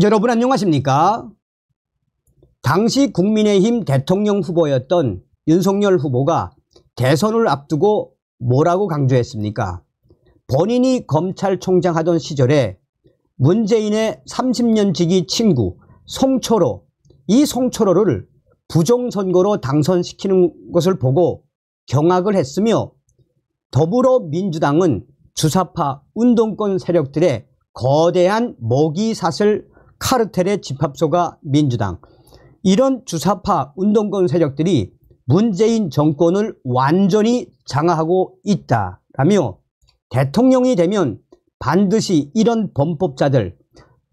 여러분 안녕하십니까? 당시 국민의힘 대통령 후보였던 윤석열 후보가 대선을 앞두고 뭐라고 강조했습니까? 본인이 검찰총장 하던 시절에 문재인의 30년 지기 친구 송초로 이 송초로를 부정선거로 당선시키는 것을 보고 경악을 했으며 더불어민주당은 주사파 운동권 세력들의 거대한 모기사슬 카르텔의 집합소가 민주당 이런 주사파 운동권 세력들이 문재인 정권을 완전히 장악하고 있다라며 대통령이 되면 반드시 이런 범법자들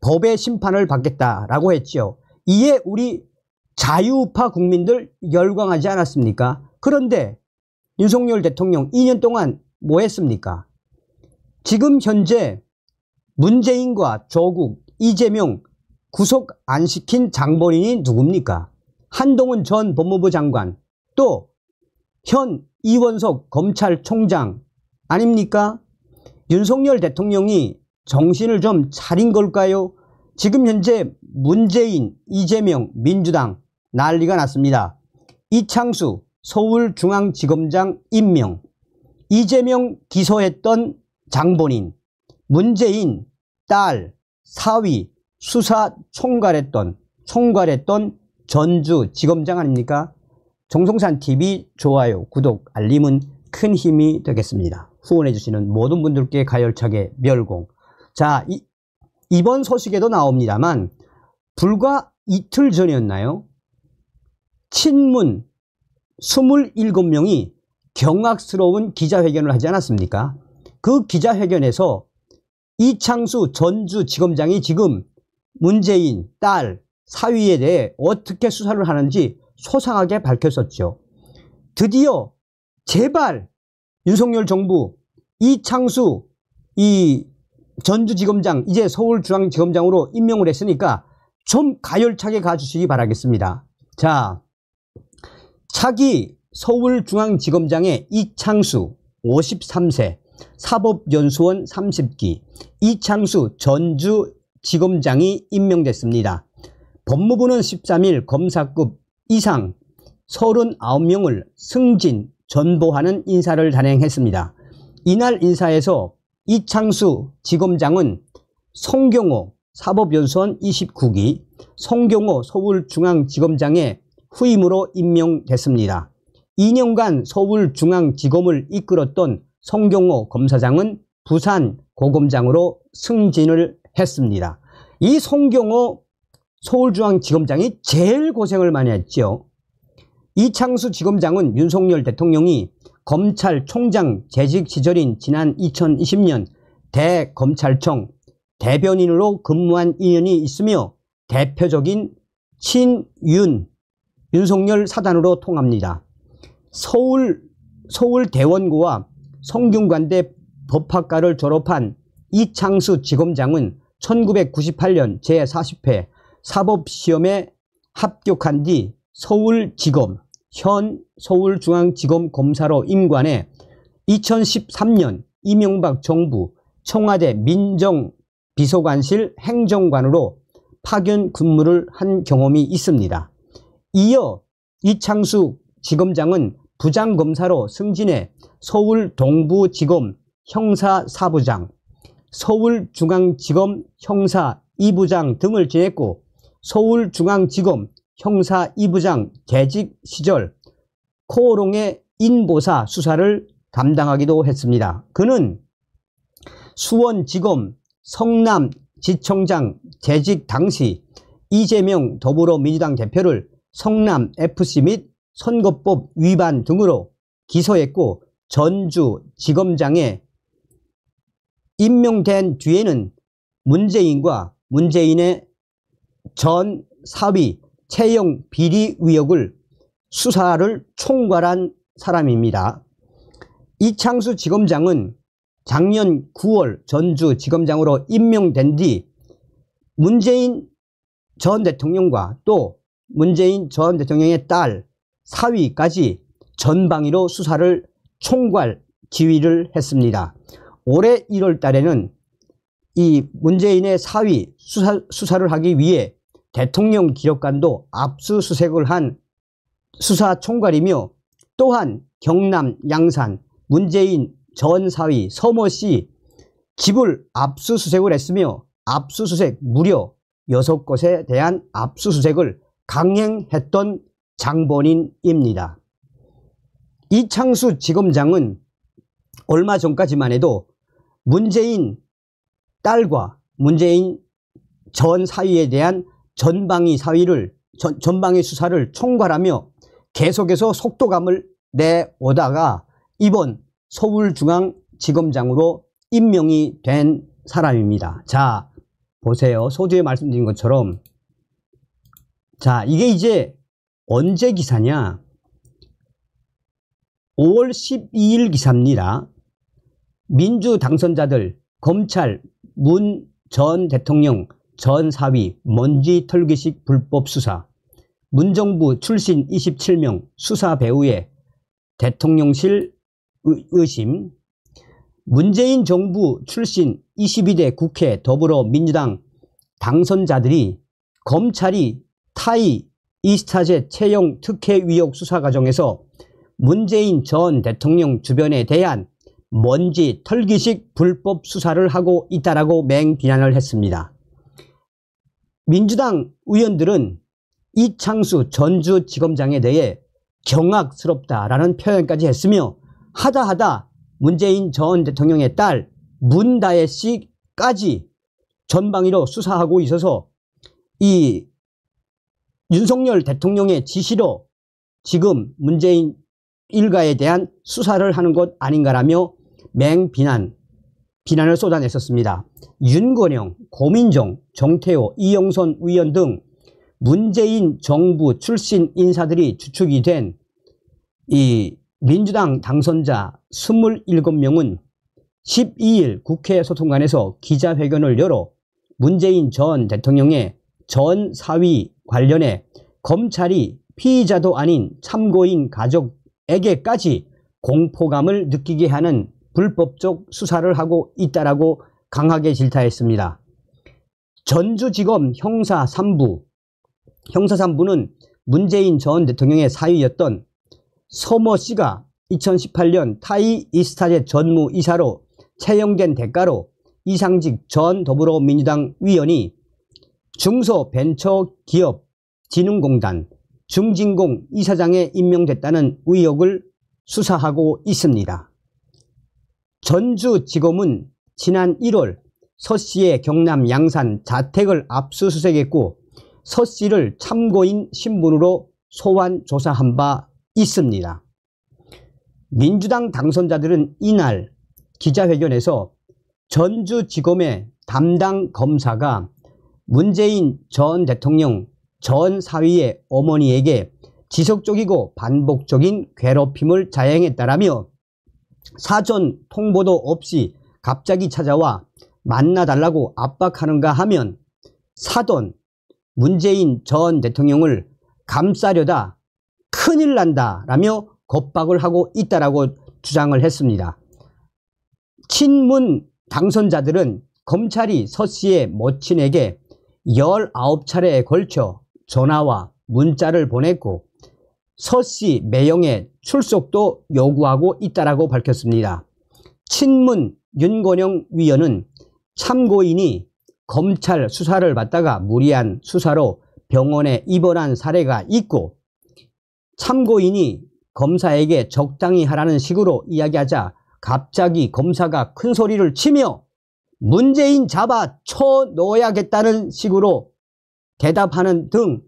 법의 심판을 받겠다라고 했지요. 이에 우리 자유파 국민들 열광하지 않았습니까? 그런데 윤석열 대통령 2년 동안 뭐 했습니까? 지금 현재 문재인과 조국, 이재명 구속 안 시킨 장본인이 누굽니까? 한동훈 전 법무부 장관 또 현 이원석 검찰총장 아닙니까? 윤석열 대통령이 정신을 좀 차린 걸까요? 지금 현재 문재인, 이재명, 민주당 난리가 났습니다. 이창수 서울중앙지검장 임명, 이재명 기소했던 장본인, 문재인, 딸, 사위, 수사 총괄했던 총괄했던 전주 지검장 아닙니까? 정성산 TV 좋아요, 구독, 알림은 큰 힘이 되겠습니다. 후원해 주시는 모든 분들께 가열차게 멸공. 자, 이, 이번 소식에도 나옵니다만 불과 이틀 전이었나요? 친문 27명이 경악스러운 기자회견을 하지 않았습니까? 그 기자회견에서 이창수 전주지검장이 지금 문재인, 딸, 사위에 대해 어떻게 수사를 하는지 소상하게 밝혔었죠. 드디어 제발 윤석열 정부 이창수 이 전주지검장 이제 서울중앙지검장으로 임명을 했으니까 좀 가열차게 가주시기 바라겠습니다. 자, 차기 서울중앙지검장의 이창수 53세 사법연수원 30기 이창수 전주 지검장이 임명됐습니다. 법무부는 13일 검사급 이상 39명을 승진, 전보하는 인사를 단행했습니다. 이날 인사에서 이창수 지검장은 송경호 사법연수원 29기, 송경호 서울중앙지검장의 후임으로 임명됐습니다. 2년간 서울중앙지검을 이끌었던 송경호 검사장은 부산 고검장으로 승진을 했습니다. 이 송경호 서울중앙지검장이 제일 고생을 많이 했죠. 이창수 지검장은 윤석열 대통령이 검찰총장 재직 시절인 지난 2020년 대검찰청 대변인으로 근무한 인연이 있으며 대표적인 친윤 윤석열 사단으로 통합니다. 서울 서울대원고와 성균관대 법학과를 졸업한 이창수 지검장은 1998년 제40회 사법시험에 합격한 뒤 서울지검, 현 서울중앙지검 검사로 임관해 2013년 이명박 정부 청와대 민정비서관실 행정관으로 파견 근무를 한 경험이 있습니다. 이어 이창수 지검장은 부장검사로 승진해 서울 동부지검 형사사부장, 서울중앙지검 형사 2부장 등을 지냈고 서울중앙지검 형사 2부장 재직 시절 코오롱의 인보사 수사를 담당하기도 했습니다. 그는 수원지검 성남지청장 재직 당시 이재명 더불어민주당 대표를 성남FC 및 선거법 위반 등으로 기소했고 전주지검장에 임명된 뒤에는 문재인과 문재인의 전 사위 채용 비리 의혹을 수사를 총괄한 사람입니다. 이창수 지검장은 작년 9월 전주지검장으로 임명된 뒤 문재인 전 대통령과 또 문재인 전 대통령의 딸 사위까지 전방위로 수사를 총괄 지휘를 했습니다. 올해 1월 달에는 이 문재인의 사위 수사, 수사를 하기 위해 대통령 기록관도 압수수색을 한 수사 총괄이며 또한 경남 양산 문재인 전 사위 서모 씨 집을 압수수색을 했으며 압수수색 무려 6곳에 대한 압수수색을 강행했던 장본인입니다. 이창수 지검장은 얼마 전까지만 해도 문재인 딸과 문재인 전 사위에 대한 전방위 사위를 전, 전방위 수사를 총괄하며 계속해서 속도감을 내오다가 이번 서울중앙지검장으로 임명이 된 사람입니다. 자, 보세요. 소주에 말씀드린 것처럼 자, 이게 이제 언제 기사냐? 5월 12일 기사입니다. 민주 당선자들, 검찰, 문 전 대통령, 전 사위, 먼지 털기식 불법 수사, 문정부 출신 27명 수사 배후에 대통령실 의심, 문재인 정부 출신 22대 국회 더불어민주당 당선자들이 검찰이 타이 이스타제 채용 특혜 위협 수사 과정에서 문재인 전 대통령 주변에 대한 먼지 털기식 불법 수사를 하고 있다라고 맹비난을 했습니다. 민주당 의원들은 이창수 전주지검장에 대해 경악스럽다라는 표현까지 했으며 하다하다 문재인 전 대통령의 딸 문다혜 씨까지 전방위로 수사하고 있어서 이 윤석열 대통령의 지시로 지금 문재인 일가에 대한 수사를 하는 것 아닌가라며 맹비난, 비난을 쏟아냈었습니다. 윤건영, 고민정, 정태호, 이영선 위원 등 문재인 정부 출신 인사들이 주축이 된 이 민주당 당선자 27명은 12일 국회 소통관에서 기자회견을 열어 문재인 전 대통령의 전 사위 관련해 검찰이 피의자도 아닌 참고인 가족에게까지 공포감을 느끼게 하는 불법적 수사를 하고 있다라고 강하게 질타했습니다. 전주지검 형사 3부 형사 3부는 문재인 전 대통령의 사위였던 서모 씨가 2018년 타이 이스타제 전무이사로 채용된 대가로 이상직 전 더불어민주당 위원이 중소벤처기업진흥공단 중진공 이사장에 임명됐다는 의혹을 수사하고 있습니다. 전주지검은 지난 1월 서 씨의 경남 양산 자택을 압수수색했고 서 씨를 참고인 신분으로 소환 조사한 바 있습니다. 민주당 당선자들은 이날 기자회견에서 전주지검의 담당 검사가 문재인 전 대통령 전 사위의 어머니에게 지속적이고 반복적인 괴롭힘을 자행했다라며 사전 통보도 없이 갑자기 찾아와 만나달라고 압박하는가 하면 사돈 문재인 전 대통령을 감싸려다 큰일 난다 라며 겁박을 하고 있다라고 주장을 했습니다. 친문 당선자들은 검찰이 서 씨의 모친에게 19차례에 걸쳐 전화와 문자를 보냈고 서씨 매영의 출석도 요구하고 있다라고 밝혔습니다. 친문 윤건영 위원은 참고인이 검찰 수사를 받다가 무리한 수사로 병원에 입원한 사례가 있고 참고인이 검사에게 적당히 하라는 식으로 이야기하자 갑자기 검사가 큰 소리를 치며 문재인 잡아 쳐넣어야겠다는 식으로 대답하는 등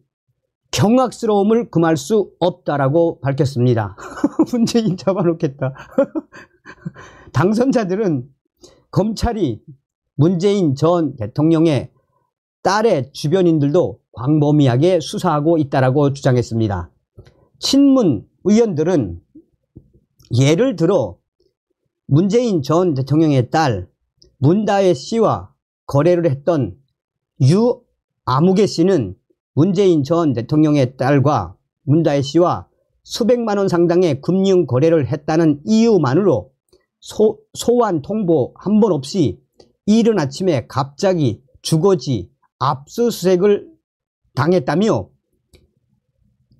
경악스러움을 금할 수 없다라고 밝혔습니다. 문재인 잡아놓겠다. 당선자들은 검찰이 문재인 전 대통령의 딸의 주변인들도 광범위하게 수사하고 있다라고 주장했습니다. 친문 의원들은 예를 들어 문재인 전 대통령의 딸 문다혜 씨와 거래를 했던 유 아무개 씨는 문재인 전 대통령의 딸과 문다혜 씨와 수백만 원 상당의 금융 거래를 했다는 이유만으로 소, 소환 통보 한 번 없이 이른 아침에 갑자기 주거지 압수수색을 당했다며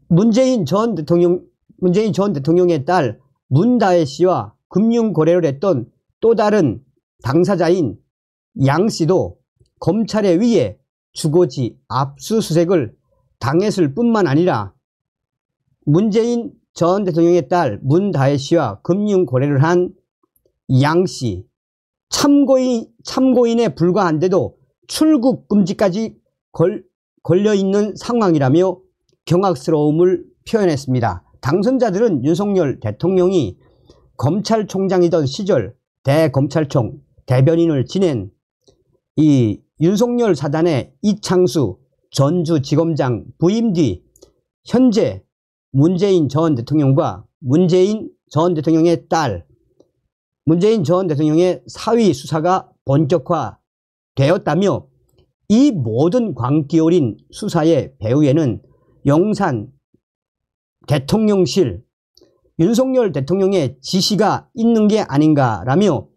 문재인 전 대통령 문재인 전 대통령의 딸 문다혜 씨와 금융 거래를 했던 또 다른 당사자인 양 씨도 검찰에 의해 주거지 압수수색을 당했을 뿐만 아니라 문재인 전 대통령의 딸 문다혜 씨와 금융 거래를 한 양 씨, 참고인, 참고인에 불과한데도 출국 금지까지 걸, 걸려있는 상황이라며 경악스러움을 표현했습니다. 당선자들은 윤석열 대통령이 검찰총장이던 시절 대검찰총 대변인을 지낸 이 윤석열 사단의 이창수 전주지검장 부임 뒤 현재 문재인 전 대통령과 문재인 전 대통령의 딸 문재인 전 대통령의 사위 수사가 본격화되었다며 이 모든 광기어린 수사의 배후에는 영산 대통령실 윤석열 대통령의 지시가 있는 게 아닌가라며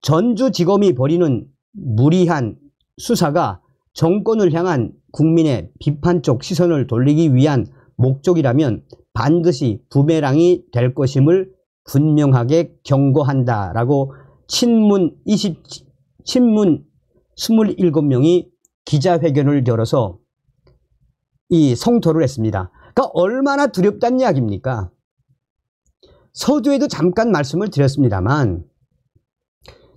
전주지검이 벌이는 무리한 수사가 정권을 향한 국민의 비판적 시선을 돌리기 위한 목적이라면 반드시 부메랑이 될 것임을 분명하게 경고한다라고 친문 20 친문 27명이 기자회견을 열어서 이 성토를 했습니다. 그러니까 얼마나 두렵단 이야기입니까? 서두에도 잠깐 말씀을 드렸습니다만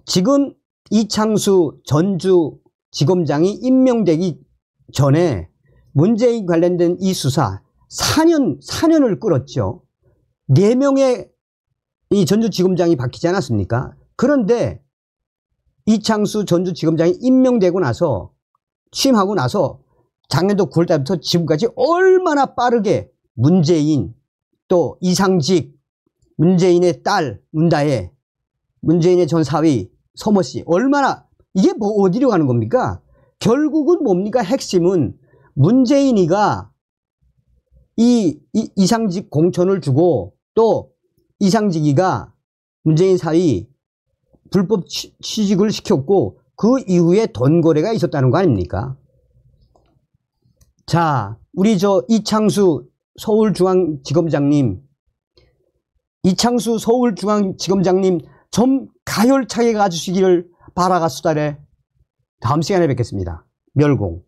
지금 이창수 전주 지검장이 임명되기 전에 문재인 관련된 이 수사 4년, 4년을 끌었죠. 4명의 이 전주지검장이 바뀌지 않았습니까? 그런데 이창수 전주지검장이 임명되고 나서 취임하고 나서 작년도 9월달부터 지금까지 얼마나 빠르게 문재인 또 이상직 문재인의 딸 문다혜 문재인의 전 사위 서모 씨 얼마나 이게 뭐 어디로 가는 겁니까? 결국은 뭡니까? 핵심은 문재인이가 이, 이 이상직 공천을 주고 또 이상직이가 문재인 사이 불법 취직을 시켰고 그 이후에 돈 거래가 있었다는 거 아닙니까? 자, 우리 저 이창수 서울중앙지검장님, 이창수 서울중앙지검장님 좀 가열차게 가주시기를 바라가 수달의 다음 시간에 뵙겠습니다. 멸공.